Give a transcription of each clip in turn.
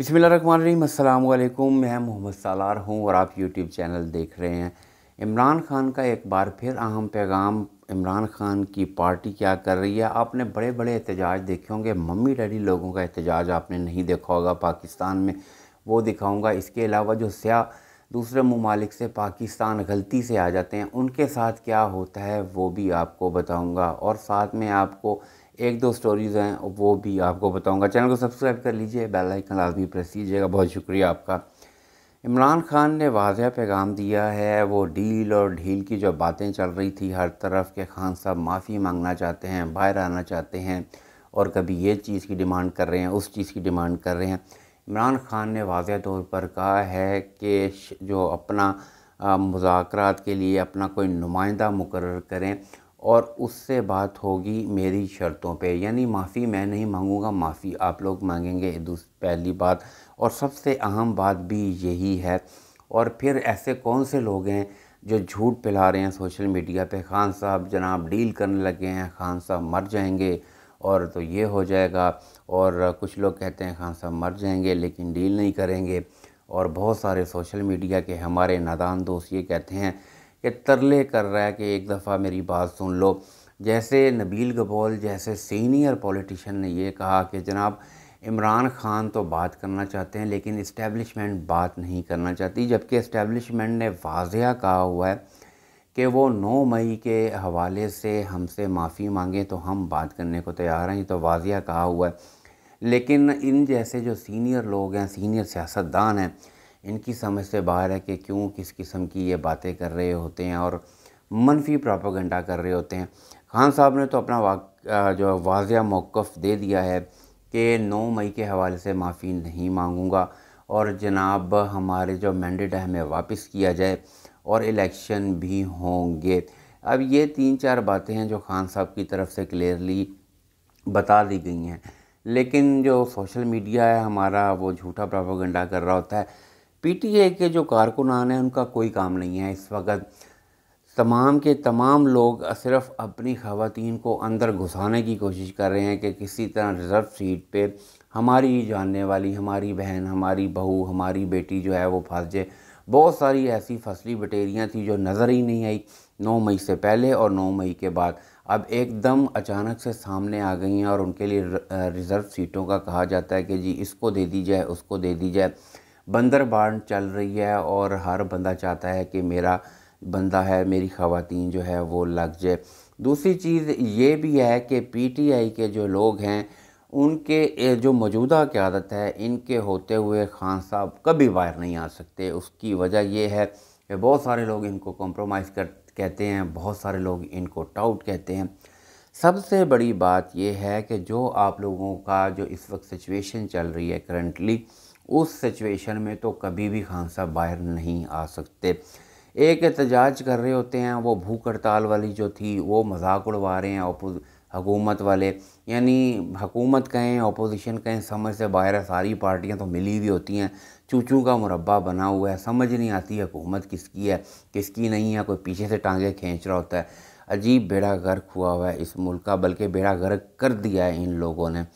अस्सलाम वालेकुम मैं मोहम्मद सालार हूँ और आप यूट्यूब चैनल देख रहे हैं इमरान खान का एक बार फिर अहम पैगाम इमरान खान की पार्टी क्या कर रही है आपने बड़े बड़े एहतजाज देखे होंगे मम्मी डैडी लोगों का एहतजाज आपने नहीं देखा होगा पाकिस्तान में वो दिखाऊँगा इसके अलावा जो स्या दूसरे ममालिक से पाकिस्तान गलती से आ जाते हैं उनके साथ क्या होता है वो भी आपको बताऊँगा और साथ में आपको एक दो स्टोरीज़ हैं वो भी आपको बताऊंगा चैनल को सब्सक्राइब कर लीजिए बेल आइकन लाजमी प्रेस कीजिएगा बहुत शुक्रिया आपका इमरान खान ने वाज पैगाम दिया है वो डील और ढील की जो बातें चल रही थी हर तरफ के खान साहब माफ़ी मांगना चाहते हैं बाहर आना चाहते हैं और कभी ये चीज़ की डिमांड कर रहे हैं उस चीज़ की डिमांड कर रहे हैं इमरान खान ने वाज तौर पर कहा है कि जो अपना मुजाकर के लिए अपना कोई नुमाइंदा मुकर करें और उससे बात होगी मेरी शर्तों पे यानी माफ़ी मैं नहीं मांगूँगा माफ़ी आप लोग मांगेंगे पहली बात और सबसे अहम बात भी यही है और फिर ऐसे कौन से लोग हैं जो झूठ पिला रहे हैं सोशल मीडिया पे खान साहब जनाब डील करने लगे हैं खान साहब मर जाएंगे और तो ये हो जाएगा और कुछ लोग कहते हैं खान साहब मर जाएंगे लेकिन डील नहीं करेंगे और बहुत सारे सोशल मीडिया के हमारे नादान दोस्त ये कहते हैं कि तरले कर रहा है कि एक दफ़ा मेरी बात सुन लो जैसे नबील गबोल जैसे सीनियर पॉलिटिशियन ने ये कहा कि जनाब इमरान खान तो बात करना चाहते हैं लेकिन इस्टेबलिशमेंट बात नहीं करना चाहती जबकि इस्टेब्लिशमेंट ने वाजिया कहा हुआ है कि वो नौ मई के हवाले से हमसे माफ़ी मांगे तो हम बात करने को तैयार हैं तो वाजिया कहा हुआ है लेकिन इन जैसे जो सीनियर लोग हैं सीनियर सियासतदान हैं इनकी समझ से बाहर है कि क्यों किस किस्म की ये बातें कर रहे होते हैं और मनफी प्रापोगंडा कर रहे होते हैं खान साहब ने तो अपना वाक जो वाज मौक़ दे दिया है कि नौ मई के हवाले से माफ़ी नहीं मांगूंगा और जनाब हमारे जो मैंडेट है हमें वापस किया जाए और इलेक्शन भी होंगे अब ये तीन चार बातें हैं जो खान साहब की तरफ से क्लियरली बता दी गई हैं लेकिन जो सोशल मीडिया है हमारा वो झूठा प्रापोगंडा कर रहा होता है पीटीए के जो कारकुनान हैं उनका कोई काम नहीं है इस वक्त तमाम के तमाम लोग सिर्फ अपनी खातन को अंदर घुसाने की कोशिश कर रहे हैं कि किसी तरह रिज़र्व सीट पे हमारी जानने वाली हमारी बहन हमारी बहू हमारी बेटी जो है वो फंस जाए बहुत सारी ऐसी फसली बटेरियाँ थी जो नज़र ही नहीं आई नौ मई से पहले और नौ मई के बाद अब एकदम अचानक से सामने आ गई हैं और उनके लिए रिज़र्व सीटों का कहा जाता है कि जी इसको दे दी जाए उसको दे दी जाए बंदर बाढ़ चल रही है और हर बंदा चाहता है कि मेरा बंदा है मेरी खातन जो है वो लग जाए दूसरी चीज़ ये भी है कि पीटीआई के जो लोग हैं उनके जो मौजूदा क्यादत है इनके होते हुए खान साहब कभी बाहर नहीं आ सकते उसकी वजह ये है कि बहुत सारे लोग इनको कॉम्प्रोमाइज़ कर कहते हैं बहुत सारे लोग इनको टाउट कहते हैं सबसे बड़ी बात यह है कि जो आप लोगों का जो इस वक्त सिचुएशन चल रही है करंटली उस सिचुएशन में तो कभी भी खान साहब बाहर नहीं आ सकते एक एहतजाज कर रहे होते हैं वो भूख हड़ताल वाली जो थी वो मजाक उड़वा रहे हैं अपोज हकूमत वाले यानी हकूमत कहें अपोजिशन कहें समझ से बाहर है सारी पार्टियां तो मिली हुई होती हैं चूचू का मुरबा बना हुआ है समझ नहीं आती हुकूमत किसकी है किसकी नहीं है कोई पीछे से टांगे खींच रहा होता है अजीब बेड़ा गर्क हुआ हुआ है इस मुल्क का बल्कि बेड़ा गर्क कर दिया है इन लोगों ने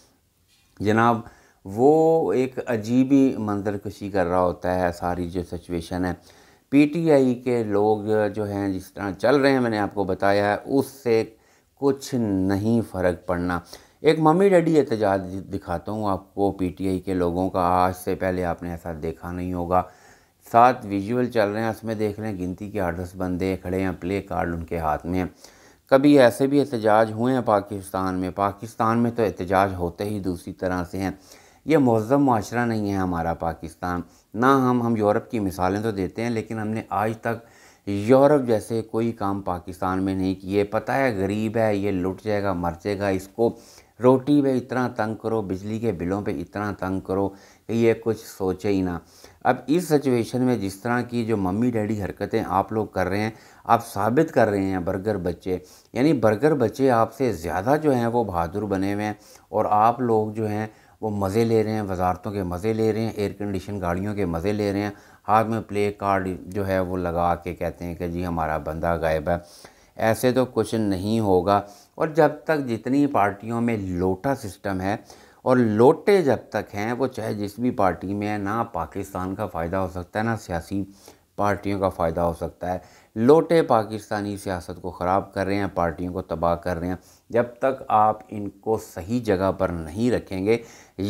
जनाब वो एक अजीब ही मंजर कशी कर रहा होता है सारी जो सिचुएशन है पीटीआई के लोग जो हैं जिस तरह चल रहे हैं मैंने आपको बताया है उससे कुछ नहीं फ़र्क पड़ना एक मम्मी डैडी एहतजाज दिखाता हूँ आपको पीटीआई के लोगों का आज से पहले आपने ऐसा देखा नहीं होगा सात विजुअल चल रहे हैं उसमें देख रहे हैं गिनती के आठ दस बंदे खड़े हैं प्ले कार्ड उनके हाथ में हैं कभी ऐसे भी एहतजाज हुए हैं पाकिस्तान में पाकिस्तान में तो एहतजाज होते ही दूसरी तरह से हैं ये महजम माशरा नहीं है हमारा पाकिस्तान ना हम हम यूरोप की मिसालें तो देते हैं लेकिन हमने आज तक यूरोप जैसे कोई काम पाकिस्तान में नहीं किए पता है गरीब है ये लुट जाएगा मर जाएगा इसको रोटी पे इतना तंग करो बिजली के बिलों पे इतना तंग करो कि ये कुछ सोचे ही ना अब इस सिचुएशन में जिस तरह की जो मम्मी डैडी हरकतें आप लोग कर रहे हैं आप साबित कर रहे हैं बर्गर बच्चे यानी बर्गर बच्चे आपसे ज़्यादा जो हैं वो बहादुर बने हुए हैं और आप लोग जो हैं वो मज़े ले रहे हैं वजारतों के मज़े ले रहे हैं एयर कंडीशन गाड़ियों के मज़े ले रहे हैं हाथ में प्ले कार्ड जो है वो लगा के कहते हैं कि जी हमारा बंदा गायब है ऐसे तो कुछ नहीं होगा और जब तक जितनी पार्टियों में लोटा सिस्टम है और लोटे जब तक हैं वो चाहे जिस भी पार्टी में है ना पाकिस्तान का फ़ायदा हो सकता है ना सियासी पार्टियों का फ़ायदा हो सकता है लोटे पाकिस्तानी सियासत को ख़राब कर रहे हैं पार्टियों को तबाह कर रहे हैं जब तक आप इनको सही जगह पर नहीं रखेंगे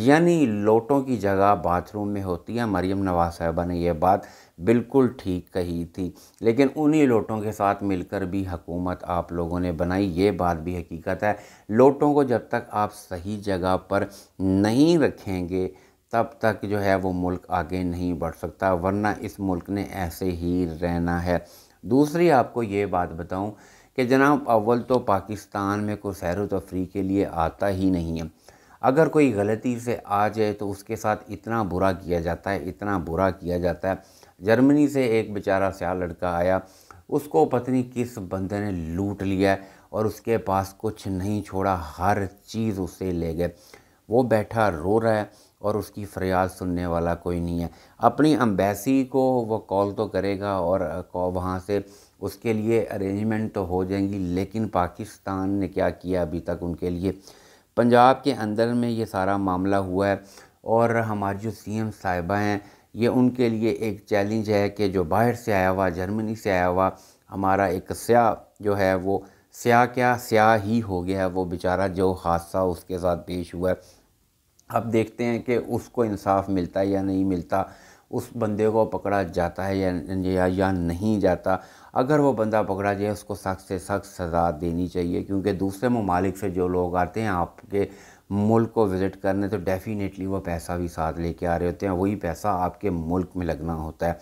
यानी लोटों की जगह बाथरूम में होती है मरियम नवाज साहबा ने यह बात बिल्कुल ठीक कही थी लेकिन उन्हीं लोटों के साथ मिलकर भी हकूमत आप लोगों ने बनाई ये बात भी हकीकत है लोटों को जब तक आप सही जगह पर नहीं रखेंगे तब तक जो है वो मुल्क आगे नहीं बढ़ सकता वरना इस मुल्क ने ऐसे ही रहना है दूसरी आपको ये बात बताऊँ कि जनाब अव्वल तो पाकिस्तान में कोई सैर तफरी के लिए आता ही नहीं है अगर कोई गलती से आ जाए तो उसके साथ इतना बुरा किया जाता है इतना बुरा किया जाता है जर्मनी से एक बेचारा सया लड़का आया उसको पत्नी किस बंदे ने लूट लिया और उसके पास कुछ नहीं छोड़ा हर चीज़ उससे ले गए वो बैठा रो रहा है और उसकी फरियाद सुनने वाला कोई नहीं है अपनी अम्बेसी को वो कॉल तो करेगा और वहाँ से उसके लिए अरेंजमेंट तो हो जाएंगी लेकिन पाकिस्तान ने क्या किया अभी तक उनके लिए पंजाब के अंदर में ये सारा मामला हुआ है और हमारी जो सी एम साहिबा हैं ये उनके लिए एक चैलेंज है कि जो बाहर से आया हुआ जर्मनी से आया हुआ हमारा एक स्याह जो है वो स्याह क्या स्याह ही हो गया है वो बेचारा जो हादसा उसके साथ पेश हुआ है अब देखते हैं कि उसको इंसाफ मिलता है या नहीं मिलता उस बंदे को पकड़ा जाता है या या, या नहीं जाता अगर वो बंदा पकड़ा जाए उसको सख्त से सख्त सज़ा देनी चाहिए क्योंकि दूसरे ममालिक से जो लोग आते हैं आपके मुल्क को विज़िट करने तो डेफ़िनेटली वो पैसा भी साथ लेके आ रहे होते हैं वही पैसा आपके मुल्क में लगना होता है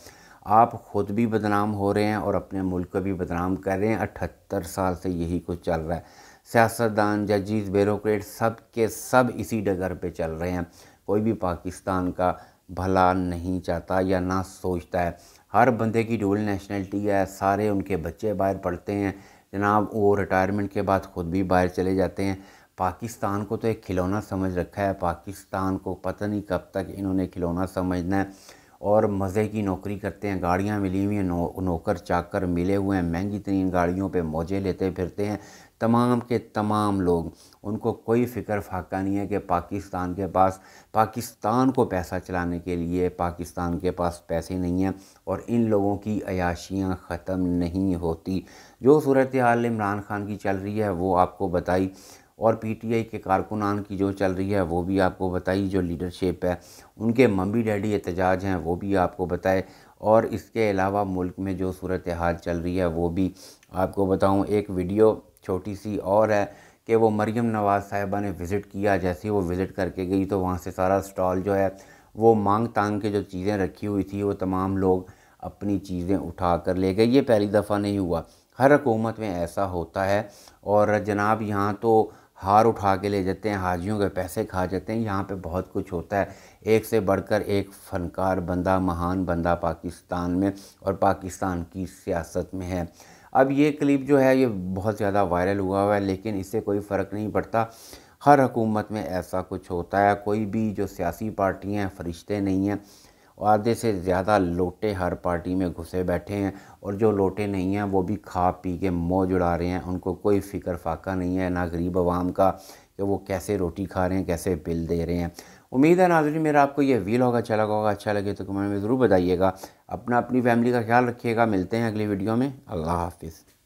आप ख़ुद भी बदनाम हो रहे हैं और अपने मुल्क को भी बदनाम कर रहे हैं अठहत्तर साल से यही कुछ चल रहा है सियासतदान जजिस ब्यूरोट सब के सब इसी डगर पे चल रहे हैं कोई भी पाकिस्तान का भला नहीं चाहता या ना सोचता है हर बंदे की डुअल नेशनलिटी है सारे उनके बच्चे बाहर पढ़ते हैं जनाब वो रिटायरमेंट के बाद ख़ुद भी बाहर चले जाते हैं पाकिस्तान को तो एक खिलौना समझ रखा है पाकिस्तान को पता नहीं कब तक इन्होंने खिलौना समझना है और मज़े की नौकरी करते हैं गाड़ियाँ मिली हुई हैं नौ, नौकर चाकर मिले हुए हैं महंगी तरीन गाड़ियों पे मौजे लेते फिरते हैं तमाम के तमाम लोग उनको कोई फ़िक्र फाका नहीं है कि पाकिस्तान के पास पाकिस्तान को पैसा चलाने के लिए पाकिस्तान के पास पैसे नहीं हैं और इन लोगों की अयाशियाँ ख़त्म नहीं होती जो सूरत हाल इमरान खान की चल रही है वो आपको बताई और पीटीआई के कारकुनान की जो चल रही है वो भी आपको बताई जो लीडरशिप है उनके मम्मी डैडी एहतजाज हैं वो भी आपको बताए और इसके अलावा मुल्क में जो सूरत हाल चल रही है वो भी आपको बताऊँ एक वीडियो छोटी सी और है कि वो मरियम नवाज़ साहिबा ने विज़िट किया जैसे ही वो विज़िट करके गई तो वहाँ से सारा स्टॉल जो है वो मांग तांग के जो चीज़ें रखी हुई थी वो तमाम लोग अपनी चीज़ें उठा कर ले गए ये पहली दफ़ा नहीं हुआ हर हकूमत में ऐसा होता है और जनाब यहाँ तो हार उठा के ले जाते हैं हाजियों के पैसे खा जाते हैं यहाँ पे बहुत कुछ होता है एक से बढ़कर एक फ़नकार बंदा महान बंदा पाकिस्तान में और पाकिस्तान की सियासत में है अब ये क्लिप जो है ये बहुत ज़्यादा वायरल हुआ हुआ है लेकिन इससे कोई फ़र्क नहीं पड़ता हर हकूमत में ऐसा कुछ होता है कोई भी जो सियासी पार्टियाँ हैं फरिश्ते नहीं हैं आधे से ज़्यादा लोटे हर पार्टी में घुसे बैठे हैं और जो लोटे नहीं हैं वो भी खा पी के मौज उड़ा रहे हैं उनको कोई फ़िक्र फाका नहीं है ना गरीब आवाम का कि वो कैसे रोटी खा रहे हैं कैसे बिल दे रहे हैं उम्मीद है नाजरी मेरा आपको यह वील होगा अच्छा लगा होगा अच्छा लगे तो कमेंट में ज़रूर बताइएगा अपना अपनी फैमिली का ख्याल रखिएगा मिलते हैं अगली वीडियो में अल्लाह हाफिज़